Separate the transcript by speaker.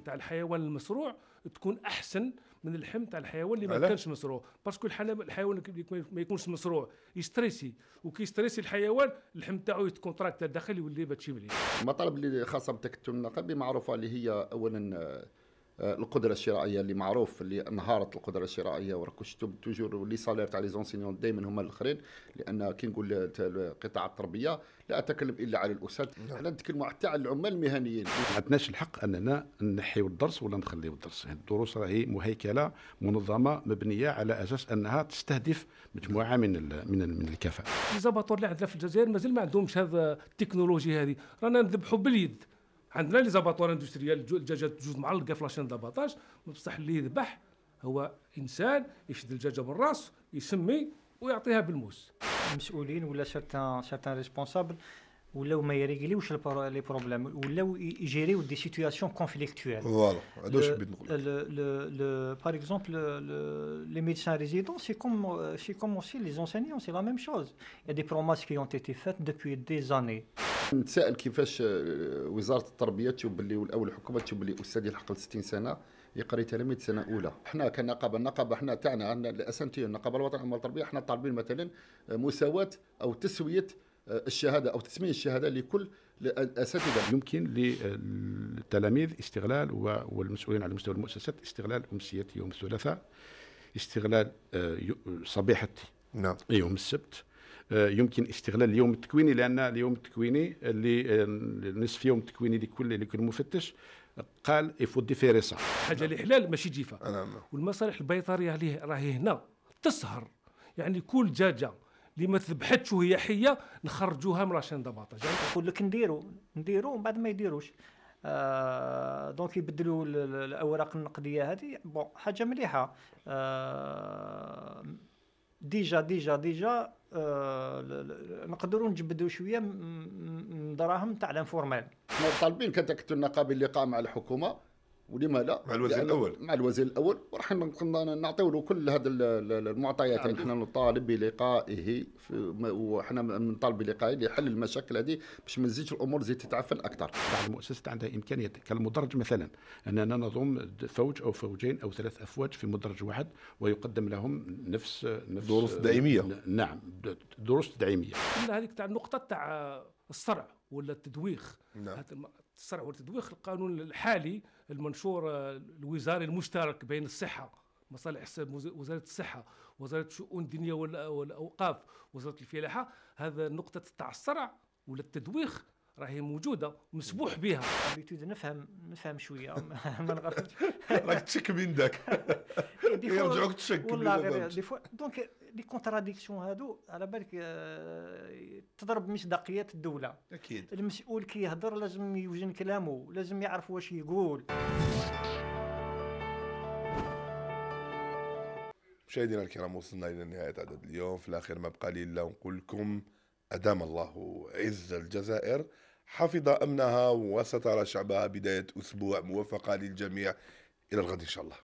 Speaker 1: تاع الحيوان المصروع تكون احسن من اللحم تاع الحيوان اللي ما كانش مصروع باسكو الحيوان اللي ما يكونش مصروع يستريسي وكي يستريسي الحيوان اللحم تاعو يتكونتراكت الداخل يولي باتشيبلي
Speaker 2: المطالب اللي خاصه بالتكتل النقابي معروفه اللي هي اولا آه، آه، القدره الشرائيه اللي معروف اللي انهارت القدره الشرائيه وراك شفتوا توجور لي سالير تاع لي زونسينيون دائما هما الاخرين لان كي نقول قطاع التربيه
Speaker 3: لا اتكلم الا على
Speaker 2: الاسد نعم. احنا نتكلم حتى على العمال المهنيين
Speaker 3: ما عندناش الحق اننا نحيو الدرس ولا نخليو الدرس الدروس راهي مهيكله منظمه مبنيه على اساس انها تستهدف مجموعه من الـ من الـ من الكفاءه
Speaker 1: الزباطور اللي عندنا في الجزائر مازال ما عندهمش هذا التكنولوجيا هذه رانا نذبحوا باليد عندنا لي زاباطوار اندستريال الدجاجه تجوز معلقه في لاشين داباطاج بصح اللي يذبح هو انسان يشد الدجاجه من
Speaker 4: راسه يسمي ويعطيها بالموس المسؤولين ولا سيرتان سيرتان ريسبونسابل ولاو ما يريغليوش لي بروبليم ولاو يجيريو دي سيتوياسيون كونفليكتويل فوالا هذا واش حبيت نقول باغ اكزومبل لي ميديسان ريزيدون سي كوم سي كوم اوسي لي زونسينيون سي لا ميم شوز يا دي بروماس كي اون تيتي فات دوبوي دي زاني
Speaker 2: نتسائل كيفاش آه، وزاره التربيه تشوف باللي او الحكومه تشوف باللي استاذ يلحق 60 سنه يقري تلاميذ سنه اولى حنا كنقابه النقابه حنا تاعنا عندنا الاسنتي النقابه الوطنيه للتربيه حنا طالبين مثلا آه، مساواه او تسويه آه، الشهاده او
Speaker 3: تسميه الشهاده لكل الاساتذه يمكن للتلاميذ استغلال والمسؤولين على مستوى المؤسسات استغلال امسيه يوم الثلاثاء استغلال آه، صبيحه نعم يوم السبت آه، يمكن استغلال اليوم التكويني لان اليوم التكويني اللي نصف يوم التكويني لكل لكل مفتش قال يفو ديفيريسا صح
Speaker 1: حاجه الاحلال ماشي جيفه نعم. والمصالح البيطريه راهي هنا تسهر يعني كل دجاجه اللي ما تذبحتش وهي حيه نخرجوها من راشين
Speaker 4: دباطه نقول لك نديرو نديرو ومن بعد ما يديروش آه دونك يبدلوا الاوراق النقديه هذه بون حاجه مليحه آه ديجا ديجا ديجا آه نقدروا نجبدوا شويه من دراهم تاع الانفورمال طالبين كتاكدوا النقابه اللي اللقاء مع الحكومه
Speaker 2: ولما لا مع الوزير الاول مع الوزير الاول وراح نعطيو له كل هذه المعطيات يعني حنا نطالب بلقائه وحنا نطالب بلقائه لحل المشاكل
Speaker 3: هذه باش ما نزيدش الامور تزيد تتعفن اكثر. المؤسسه عندها امكانيه كالمدرج مثلا اننا نضم فوج او فوجين او ثلاث افواج في مدرج واحد ويقدم لهم نفس نفس دروس دعيميه نعم دروس تدعيميه.
Speaker 1: هذيك تاع النقطه تاع الصرع ولا التدويخ نعم. الصرع والتدويخ القانون الحالي المنشور آه، الوزاري المشترك بين الصحه مصالح وزاره الصحه وزاره الشؤون الدينيه والاوقاف وزاره الفلاحه هذا نقطه تاع الصرع ولا التدويخ راهي موجوده مسبوح بها ابيتود نفهم نفهم شويه ما نغلطش
Speaker 2: راك تشك من ذاك
Speaker 1: يرجعوك تشك
Speaker 4: والله دي فوا دونك لي كونتراديكسيون هادو على بالك آه، تضرب مصداقيات الدوله اكيد المسؤول كي يهضر لازم يوزن كلامه لازم يعرف واش يقول
Speaker 3: مشاهدينا الكرام
Speaker 2: وصلنا الى نهايه عدد اليوم في الاخير ما بقى لي الا نقول لكم أدام الله عز الجزائر حفظ أمنها وسترى شعبها بداية أسبوع موفقة للجميع إلى الغد إن شاء الله